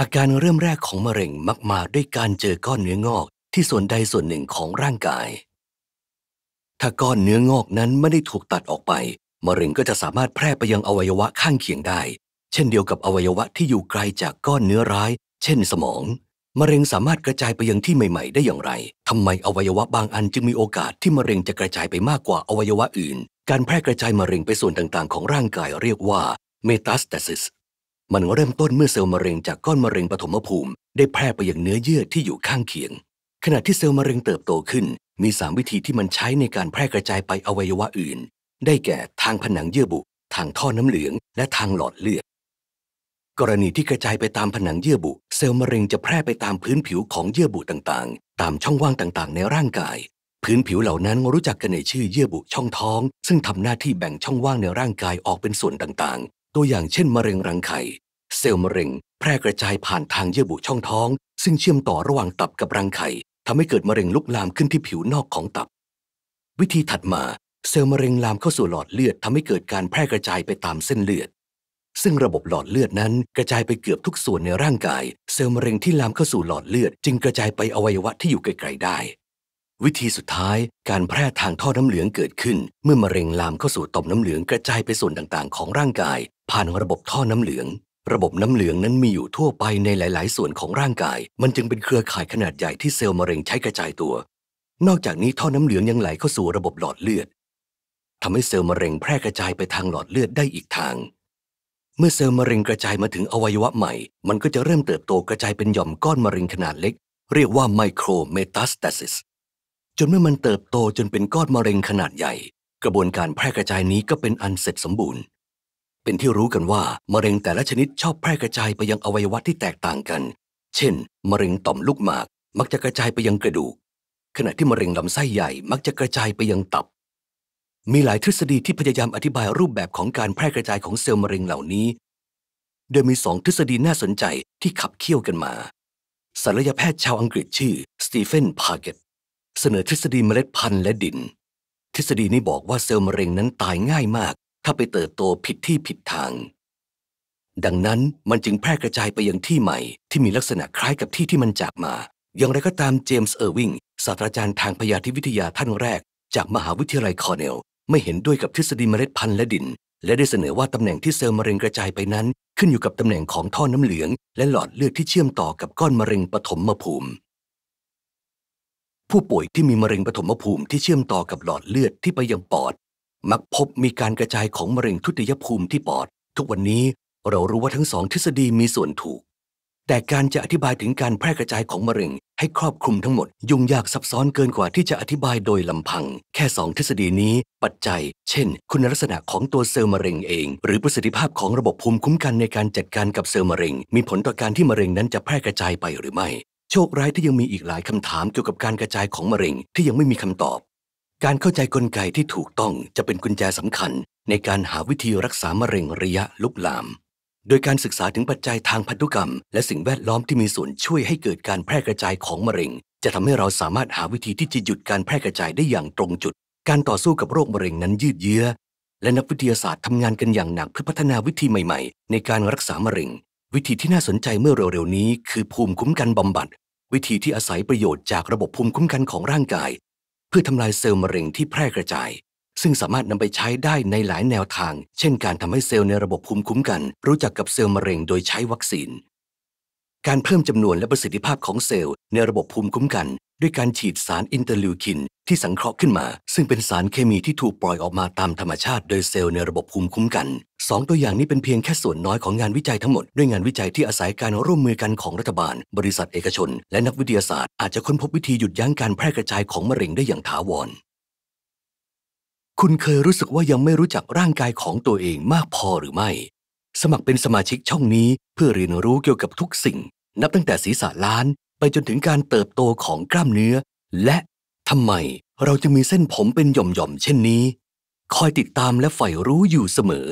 อาการเริ่มแรกของมะเร็งมักมาด้วยการเจอก้อนเนื้องอกที่ส่วนใดส่วนหนึ่งของร่างกาย ถ้าก้อนเนื้องอกนั้นไม่ได้ถูกตัดออกไป มะเร็งก็จะสามารถแพร่ไปยังอวัยวะข้างเคียงได้ เช่นเดียวกับอวัยวะที่อยู่ไกลจากก้อนเนื้อร้าย เช่นสมอง มะเร็งสามารถกระจายไปยังที่ใหม่ๆได้อย่างไรทำไมอวัยวะบางอันจึงมีโอกาสที่มะเร็งจะกระจายไปมากกว่าอวัยวะอื่น การแพร่กระจายมะเร็งไปส่วนต่างๆของร่างกายเรียกว่าเมตาสเตซิสมันเริ่มต้นเมื่อเซลล์มะเร็งจากก้อนมะเร็งปฐมภูมิ ได้แพร่ไปยังเนื้อเยื่อที่อยู่ข้างเคียง ขณะที่เซลล์มะเร็งเติบโตขึ้นมี 3 วิธีที่มันใช้ในการแพร่กระจายไปอวัยวะอื่น ได้แก่ทางผนังเยื่อบุทางท่อน้ำเหลือง และทางหลอดเลือดกรณีที่กระจายไปตามผนังเยื่อบุ เซลล์มะเร็งจะแพร่ไปตามพื้นผิวของเยื่อบุต่างๆ ตามช่องว่างต่างๆในร่างกายพื้นผิวเหล่านั้นรู้จักกันในชื่อเยื่อบุช่องท้อง ซึ่งทำหน้าที่แบ่งช่องว่างในร่างกายออกเป็นส่วนต่างตัวอย่างเช่นมะเร็งรังไข่ เซลล์มะเร็ง แพร่กระจายผ่านทางเยื่อบุช่องท้อง ซึ่งเชื่อมต่อระหว่างตับกับรังไข่ทำให้เกิดมะเร็งลุกลามขึ้นที่ผิวนอกของตับ วิธีถัดมาเซลล์มะเร็งลามเข้าสู่หลอดเลือดทำให้เกิดการแพร่กระจายไปตามเส้นเลือด ซึ่งระบบหลอดเลือดนั้น กระจายไปเกือบทุกส่วนในร่างกายเซลล์มะเร็งที่ลามเข้าสู่หลอดเลือดจึงกระจายไปอวัยวะที่อยู่ไกลๆได้ วิธีสุดท้ายการแพร่ทางท่อน้ำเหลืองเกิดขึ้น เมื่อมะเร็งลามเข้าสู่ต่อมน้ำเหลืองกระจายไปส่วนต่างๆของร่างกายผ่านระบบท่อน้ำเหลือง ระบบน้ำเหลืองนั้นมีอยู่ทั่วไปในหลาย ๆ ส่วนของร่างกาย มันจึงเป็นเครือข่ายขนาดใหญ่ที่เซลล์มะเร็งใช้กระจายตัว นอกจากนี้ท่อน้ำเหลืองยังไหลเข้าสู่ระบบหลอดเลือดทำให้เซลล์มะเร็งแพร่กระจายไปทางหลอดเลือดได้อีกทาง เมื่อเซลล์มะเร็งกระจายมาถึงอวัยวะใหม่ มันก็จะเริ่มเติบโตกระจายเป็นหย่อมก้อนมะเร็งขนาดเล็ก เรียกว่าไมโครเมตาสเตซิส จนเมื่อมันเติบโตจนเป็นก้อนมะเร็งขนาดใหญ่ กระบวนการแพร่กระจายนี้ก็เป็นอันเสร็จสมบูรณ์เป็นที่รู้กันว่ามะเร็งแต่ละชนิดชอบแพร่กระจายไปยังอวัยวะที่แตกต่างกัน เช่น มะเร็งต่อมลูกหมาก มักจะกระจายไปยังกระดูกขณะที่มะเร็งลำไส้ใหญ่มักจะกระจายไปยังตับ มีหลายทฤษฎีที่พยายามอธิบายรูปแบบของการแพร่กระจายของเซลล์มะเร็งเหล่านี้ โดยมีสองทฤษฎีน่าสนใจที่ขับเคี่ยวกันมาศัลยแพทย์ชาวอังกฤษชื่อสตีเฟนพาเกตเสนอทฤษฎีเมล็ดพันธุ์และดิน ทฤษฎีนี้บอกว่าเซลล์มะเร็งนั้นตายง่ายมากถ้าไปเติบโตผิดที่ผิดทาง ดังนั้นมันจึงแพร่กระจายไปยังที่ใหม่ ที่มีลักษณะคล้ายกับที่ที่มันจากมา อย่างไรก็ตามเจมส์เออร์วิงศาสตราจารย์ทางพยาธิวิทยาท่านแรก จากมหาวิทยาลัยคอร์เนล ไม่เห็นด้วยกับทฤษฎีเมล็ดพันธุ์และดิน และได้เสนอว่าตำแหน่งที่เซลล์มะเร็งกระจายไปนั้นขึ้นอยู่กับตำแหน่งของท่อน้ำเหลือง และหลอดเลือดที่เชื่อมต่อกับก้อนมะเร็งปฐมภูมิ ผู้ป่วยที่มีมะเร็งปฐมภูมิที่เชื่อมต่อกับหลอดเลือดที่ไปยังปอดมักพบมีการกระจายของมะเร็งทุติยภูมิที่ปอด ทุกวันนี้ เรารู้ว่าทั้งสองทฤษฎีมีส่วนถูก แต่การจะอธิบายถึงการแพร่กระจายของมะเร็งให้ครอบคลุมทั้งหมดยุ่งยากซับซ้อนเกินกว่าที่จะอธิบายโดยลำพัง แค่สองทฤษฎีนี้ปัจจัย เช่น คุณลักษณะของตัวเซลล์มะเร็งเอง หรือประสิทธิภาพของระบบภูมิคุ้มกันในการจัดการกับเซลล์มะเร็ง มีผลต่อการที่มะเร็งนั้นจะแพร่กระจายไปหรือไม่ โชคร้ายที่ยังมีอีกหลายคำถามเกี่ยวกับการกระจายของมะเร็งที่ยังไม่มีคำตอบการเข้าใจกลไกที่ถูกต้องจะเป็นกุญแจสำคัญในการหาวิธีรักษามะเร็งระยะลุกลาม โดยการศึกษาถึงปัจจัยทางพันธุกรรมและสิ่งแวดล้อมที่มีส่วนช่วยให้เกิดการแพร่กระจายของมะเร็ง จะทำให้เราสามารถหาวิธีที่จะหยุดการแพร่กระจายได้อย่างตรงจุด การต่อสู้กับโรคมะเร็งนั้นยืดเยื้อและนักวิทยาศาสตร์ทำงานกันอย่างหนักเพื่อพัฒนาวิธีใหม่ๆ ในการรักษามะเร็งวิธีที่น่าสนใจเมื่อเร็วๆนี้คือภูมิคุ้มกันบำบัด วิธีที่อาศัยประโยชน์จากระบบภูมิคุ้มกันของร่างกายพื่อทำลายเซลล์มะเร็งที่แพร่กระจาย ซึ่งสามารถนำไปใช้ได้ในหลายแนวทาง เช่น การทำให้เซลล์ในระบบภูมิคุ้มกัน รู้จักกับเซลล์มะเร็งโดยใช้วัคซีนการเพิ่มจำนวนและประสิทธิภาพของเซลล์ในระบบภูมิคุ้มกัน ด้วยการฉีดสารอินเตอร์ลิคิน ที่สังเคราะห์ขึ้นมา ซึ่งเป็นสารเคมีที่ถูกปล่อยออกมาตามธรรมชาติโดยเซลล์ในระบบภูมิคุ้มกัน 2 ตัวอย่างนี้เป็นเพียงแค่ส่วนน้อยของงานวิจัยทั้งหมดด้วยงานวิจัยที่อาศัยการร่วมมือกันของรัฐบาล บริษัทเอกชน และนักวิทยาศาสตร์อาจจะค้นพบวิธีหยุดยั้งการแพร่กระจายของมะเร็งได้อย่างถาวร คุณเคยรู้สึกว่ายังไม่รู้จักร่างกายของตัวเองมากพอหรือไม่ สมัครเป็นสมาชิกช่องนี้เพื่อเรียนรู้เกี่ยวกับทุกสิ่งนับตั้งแต่ศีรษะล้านไปจนถึงการเติบโตของกล้ามเนื้อ และทำไมเราจึงมีเส้นผมเป็นหย่อมๆเช่นนี้ คอยติดตามและใฝ่รู้อยู่เสมอ